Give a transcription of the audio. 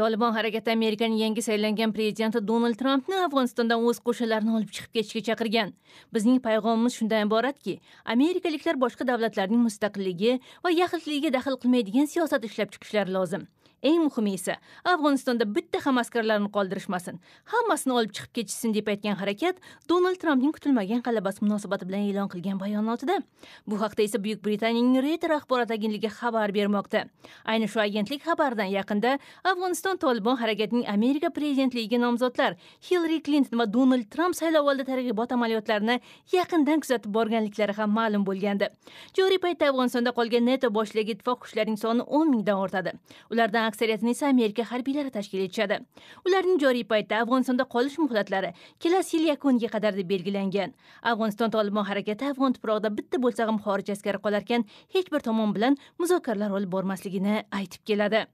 tolibon harakati amerikaning yangi saylangan prezidenti donald trampni afg'onistondan o'z qo'shinlarini olib chiqib ketishga chaqirgan bizning payg'omimiz shundan iboratki amerikaliklar boshqa davlatlarning mustaqilligi va yaxlitligiga daxl qilmaydigan siyosat ishlab chiqishlari lozim eng muhimi esa afg'onistonda bitta ham askarlarni qoldirishmasin hammasini olib chiqib ketishsin deb aytgan harakat donald trampning kutilmagan g'alabasi munosabati bilan e'lon qilgan bayonotida bu haqda esa buyuk britaniyaning reter axborot agentligi xabar bermoqda ayni shu agentlik xabaridan yaqinda afg'oniston tolibon harakatining amerika prezidentligiga nomzodlar hillari klinton va donald tramp saylovoldi targ'ibot amaliyotlarini yaqindan kuzatib borganliklari ham ma'lum bo'lgandi joriy paytda afg'onistonda qolgan neto boshidagi ittifoq kuchlarining soni o'n mingdan ortadi ulardan aksariyatini esa amerika harbiylari tashkil etishadi ularning joriy paytda afg'onistonda qolish muhlatlari kelasi yil yakuniga qadar deb belgilangan afg'oniston tolibon harakati afg'on tuprog'ida bitta bo'lsa ham xorij askari qolarkan hech bir tomon bilan muzokaralar olib bormasligini aytib keladi